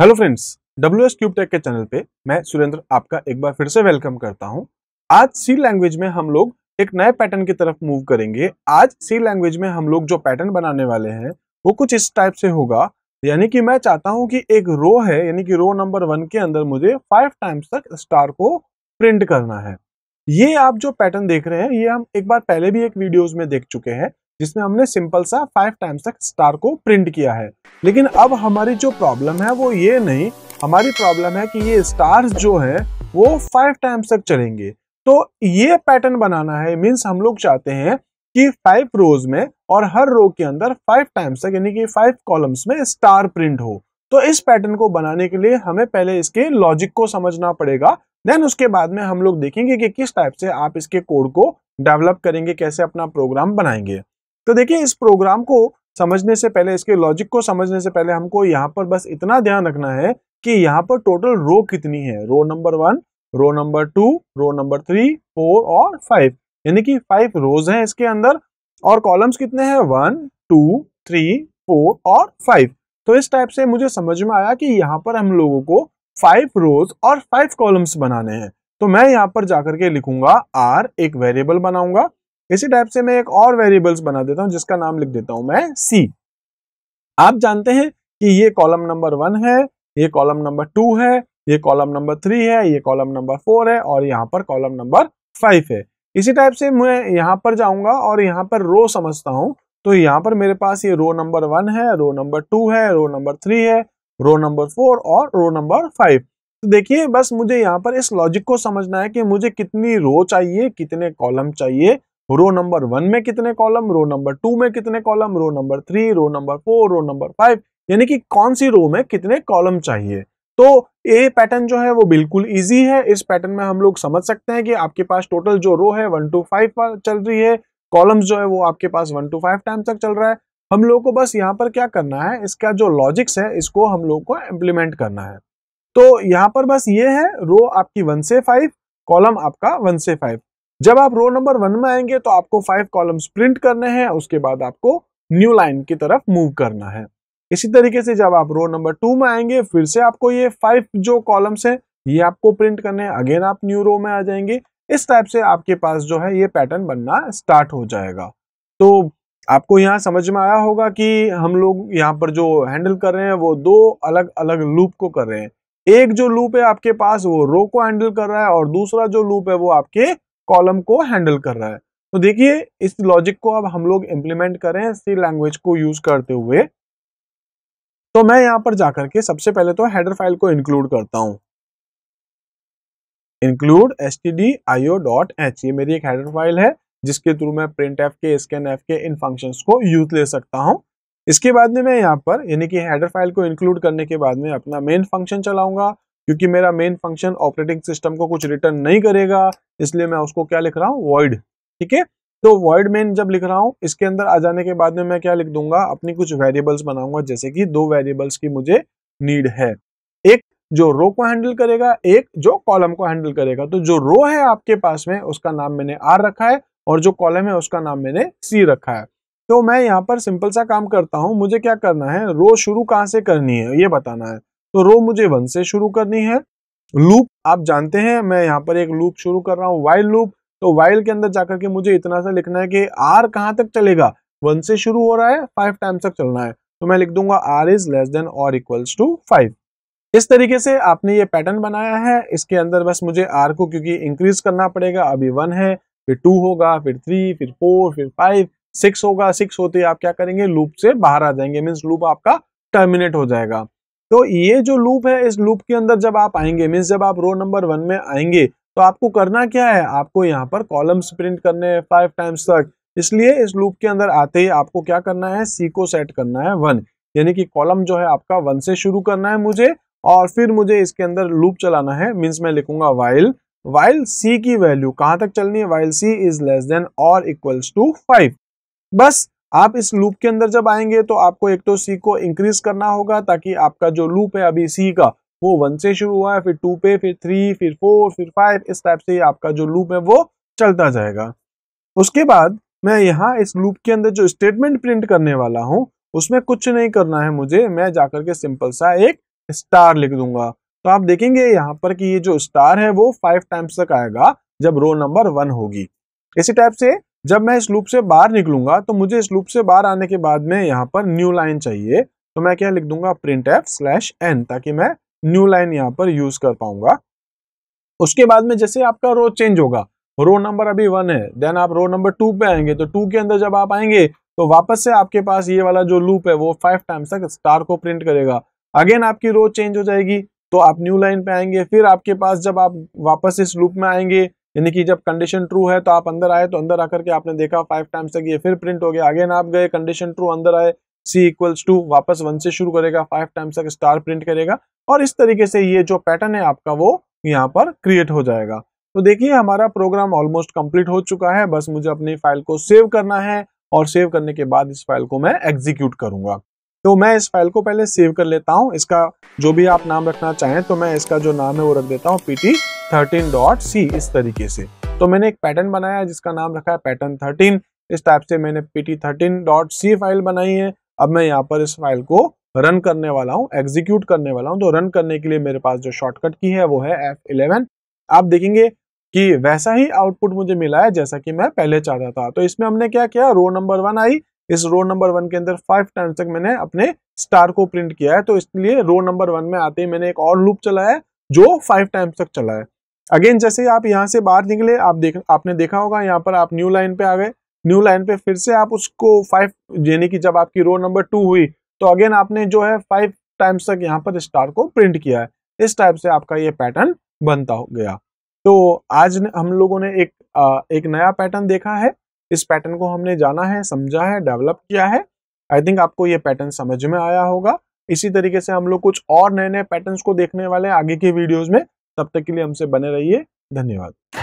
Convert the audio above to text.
hello friends W S Quebec के channel पे मैं सुरेंद्र आपका एक बार फिर से वेलकम करता हूं आज सी लैंग्वेज में हम लोग एक नए पैटर्न की तरफ मूव करेंगे आज सी लैंग्वेज में हम लोग जो पैटर्न बनाने वाले हैं वो कुछ इस टाइप से होगा यानी कि मैं चाहता हूं कि एक रो है यानी कि रो नंबर वन के अंदर मुझे फाइव टाइम्स तक स्टार को प्रिंट करना है ये आप जो पैटर्न देख रहे हैं ये हम एक बार पहले भी एक वीडियोज में देख चुके हैं जिसमें हमने सिंपल सा फाइव टाइम्स तक स्टार को प्रिंट किया है लेकिन अब हमारी जो प्रॉब्लम है वो ये नहीं हमारी प्रॉब्लम है कि ये स्टार्स जो है वो फाइव टाइम्स तक चलेंगे तो ये पैटर्न बनाना है मीन्स हम लोग चाहते हैं कि फाइव रोज में और हर रो के अंदर फाइव टाइम्स तक यानी कि फाइव कॉलम्स में स्टार प्रिंट हो तो इस पैटर्न को बनाने के लिए हमें पहले इसके लॉजिक को समझना पड़ेगा देन उसके बाद में हम लोग देखेंगे कि किस टाइप से आप इसके कोड को डेवलप करेंगे कैसे अपना प्रोग्राम बनाएंगे तो देखिए इस प्रोग्राम को समझने से पहले इसके लॉजिक को समझने से पहले हमको यहाँ पर बस इतना ध्यान रखना है कि यहाँ पर टोटल रो कितनी है row number one row number two row number three four और फाइव यानी कि फाइव रोज हैं इसके अंदर और कॉलम्स कितने हैं वन टू थ्री फोर और फाइव तो इस टाइप से मुझे समझ में आया कि यहाँ पर हम लोगों को फाइव रोज और फाइव कॉलम्स बनाने हैं तो मैं यहाँ पर जाकर के लिखूंगा आर एक वेरिएबल बनाऊंगा इसी टाइप से मैं एक और वेरिएबल्स बना देता हूँ जिसका नाम लिख देता हूँ मैं सी आप जानते हैं कि ये कॉलम नंबर वन है ये कॉलम नंबर टू है ये कॉलम नंबर थ्री है ये कॉलम नंबर फोर है और यहाँ पर कॉलम नंबर फाइव है इसी टाइप से मैं यहाँ पर जाऊंगा और यहाँ पर रो समझता हूँ तो यहाँ पर मेरे पास ये रो नंबर वन है रो नंबर टू है रो नंबर थ्री है रो नंबर फोर और रो नंबर फाइव तो देखिए बस मुझे यहाँ पर इस लॉजिक को समझना है कि मुझे कितनी रो चाहिए कितने कॉलम चाहिए रो नंबर वन में कितने कॉलम रो नंबर टू में कितने column row number three row number four row number five यानी कि कौन सी रो में कितने कॉलम चाहिए तो ए पैटर्न जो है वो बिल्कुल इजी है इस पैटर्न में हम लोग समझ सकते हैं कि आपके पास टोटल जो रो है वन टू फाइव पर चल रही है कॉलम्स जो है वो आपके पास वन टू फाइव टाइम तक चल रहा है हम लोग को बस यहाँ पर क्या करना है इसका जो लॉजिक्स है इसको हम लोग को इम्प्लीमेंट करना है तो यहाँ पर बस ये है रो आपकी वन से फाइव कॉलम आपका वन से फाइव जब आप रो नंबर वन में आएंगे तो आपको फाइव कॉलम्स प्रिंट करने हैं उसके बाद आपको न्यू लाइन की तरफ मूव करना है इसी तरीके से जब आप रो नंबर टू में आएंगे फिर से आपको ये फाइव जो कॉलम्स हैं ये आपको प्रिंट करने हैं अगेन आप न्यू रो में आ जाएंगे इस टाइप से आपके पास जो है ये पैटर्न बनना स्टार्ट हो जाएगा तो आपको यहाँ समझ में आया होगा कि हम लोग यहाँ पर जो हैंडल कर रहे हैं वो दो अलग अलग लूप को कर रहे हैं एक जो लूप है आपके पास वो रो को हैंडल कर रहा है और दूसरा जो लूप है वो आपके कॉलम को हैंडल कर रहा है तो देखिए इस लॉजिक को अब हम लोग इम्प्लीमेंट करें सी लैंग्वेज को यूज करते हुए तो मैं यहाँ पर जाकर के सबसे पहले तो हेडर फाइल को इंक्लूड करता हूँ include S T D I O dot H ये मेरी एक हेडर फाइल है जिसके थ्रू मैं प्रिंट एफ के स्कैन एफ के इन फंक्शंस को यूज ले सकता हूं इसके बाद में मैं यहाँ पर यानी कि हेडर फाइल को इंक्लूड करने के बाद में अपना मेन फंक्शन चलाऊंगा क्योंकि मेरा मेन फंक्शन ऑपरेटिंग सिस्टम को कुछ रिटर्न नहीं करेगा इसलिए मैं उसको क्या लिख रहा हूँ वॉइड ठीक है तो वॉइड मेन जब लिख रहा हूँ इसके अंदर आ जाने के बाद में मैं क्या लिख दूंगा अपनी कुछ वेरिएबल्स बनाऊंगा जैसे कि दो वेरिएबल्स की मुझे नीड है एक जो रो को हैंडल करेगा एक जो कॉलम को हैंडल करेगा तो जो रो है आपके पास में उसका नाम मैंने आर रखा है और जो कॉलम है उसका नाम मैंने सी रखा है तो मैं यहाँ पर सिंपल सा काम करता हूँ मुझे क्या करना है रो शुरू कहाँ से करनी है ये बताना है तो रो मुझे वन से शुरू करनी है लूप आप जानते हैं मैं यहाँ पर एक लूप शुरू कर रहा हूँ वाइल लूप तो वाइल के अंदर जाकर के मुझे इतना सा लिखना है कि आर कहाँ तक चलेगा वन से शुरू हो रहा है फाइव टाइम्स तक चलना है तो मैं लिख दूंगा आर इज लेस देन और इक्वल्स टू फाइव इस तरीके से आपने ये पैटर्न बनाया है इसके अंदर बस मुझे आर को क्योंकि इंक्रीज करना पड़ेगा अभी वन है फिर टू होगा फिर थ्री फिर फोर फिर फाइव सिक्स होगा सिक्स होते आप क्या करेंगे लूप से बाहर आ जाएंगे मीन्स लूप आपका टर्मिनेट हो जाएगा तो ये जो लूप है इस लूप के अंदर जब आप आएंगे मीन्स जब आप रो नंबर वन में आएंगे तो आपको करना क्या है आपको यहाँ पर कॉलम्स प्रिंट करने हैं फाइव टाइम्स तक इसलिए इस लूप के अंदर आते ही आपको क्या करना है सी को सेट करना है वन यानी कि कॉलम जो है आपका वन से शुरू करना है मुझे और फिर मुझे इसके अंदर लूप चलाना है मीन्स मैं लिखूंगा वाइल वाइल सी की वैल्यू कहाँ तक चलनी है while C is less than और इक्वल्स टू फाइव बस आप इस लूप के अंदर जब आएंगे तो आपको एक तो सी को इंक्रीज करना होगा ताकि आपका जो लूप है अभी सी का वो वन से शुरू हुआ है फिर टू पे फिर थ्री फिर फोर फिर फाइव इस टाइप से आपका जो लूप है वो चलता जाएगा उसके बाद मैं यहाँ इस लूप के अंदर जो स्टेटमेंट प्रिंट करने वाला हूँ उसमें कुछ नहीं करना है मुझे मैं जाकर के सिंपल सा एक स्टार लिख दूंगा तो आप देखेंगे यहाँ पर कि ये जो स्टार है वो फाइव टाइम्स तक आएगा जब रो नंबर वन होगी इसी टाइप से जब मैं इस लूप से बाहर निकलूंगा तो मुझे इस लूप से बाहर आने के बाद में यहाँ पर न्यू लाइन चाहिए तो मैं क्या लिख दूंगा प्रिंट एफ स्लैश एन ताकि मैं न्यू लाइन यहाँ पर यूज कर पाऊंगा उसके बाद में जैसे आपका रो चेंज होगा रो नंबर अभी वन है देन आप रो नंबर टू पे आएंगे तो टू के अंदर जब आप आएंगे तो वापस से आपके पास ये वाला जो लूप है वो फाइव टाइम्स तक स्टार को प्रिंट करेगा अगेन आपकी रो चेंज हो जाएगी तो आप न्यू लाइन पे आएंगे फिर आपके पास जब आप वापस इस लूप में आएंगे यानी कि जब कंडीशन ट्रू है तो आप अंदर आए तो अंदर आकर के आपने देखा फाइव टाइम्स तक ये फिर प्रिंट हो गया अगेन आप गए कंडीशन ट्रू अंदर आए सी इक्वल्स टू वापस वन से शुरू करेगा फाइव टाइम्स तक स्टार प्रिंट करेगा और इस तरीके से ये जो पैटर्न है आपका वो यहाँ पर क्रिएट हो जाएगा तो देखिए हमारा प्रोग्राम ऑलमोस्ट कंप्लीट हो चुका है बस मुझे अपनी फाइल को सेव करना है और सेव करने के बाद इस फाइल को मैं एग्जीक्यूट करूंगा तो मैं इस फाइल को पहले सेव कर लेता हूँ इसका जो भी आप नाम रखना चाहें तो मैं इसका जो नाम है वो रख देता हूँ पीटी थर्टीन डॉट सी इस तरीके से तो मैंने एक पैटर्न बनाया है जिसका नाम रखा है पैटर्न थर्टीन इस टाइप से मैंने PT thirteen dot C file बनाई है अब मैं यहाँ पर इस फाइल को रन करने वाला हूँ एग्जीक्यूट करने वाला हूँ तो रन करने के लिए मेरे पास जो शॉर्टकट की है वो है एफ इलेवन आप देखेंगे कि वैसा ही आउटपुट मुझे मिला है जैसा कि मैं पहले चाहता था तो इसमें हमने क्या किया रो नंबर वन आई इस रो नंबर वन के अंदर फाइव टाइम्स तक मैंने अपने स्टार को प्रिंट किया है तो इसलिए रो नंबर वन में आते ही मैंने एक और लूप चलाया है जो फाइव टाइम्स तक चला है अगेन जैसे आप यहाँ से बाहर निकले आप देख आपने देखा होगा यहाँ पर आप न्यू लाइन पे आ गए न्यू लाइन पे फिर से आप उसको फाइव यानी कि जब आपकी रो नंबर टू हुई तो अगेन आपने जो है फाइव टाइम्स तक यहाँ पर स्टार को प्रिंट किया है इस टाइप से आपका ये पैटर्न बनता हो गया तो आज हम लोगों ने एक आ, एक नया पैटर्न देखा है इस पैटर्न को हमने जाना है समझा है डेवलप किया है आई थिंक आपको ये पैटर्न समझ में आया होगा इसी तरीके से हम लोग कुछ और नए नए पैटर्न्स को देखने वाले आगे की वीडियोस में तब तक के लिए हमसे बने रहिए धन्यवाद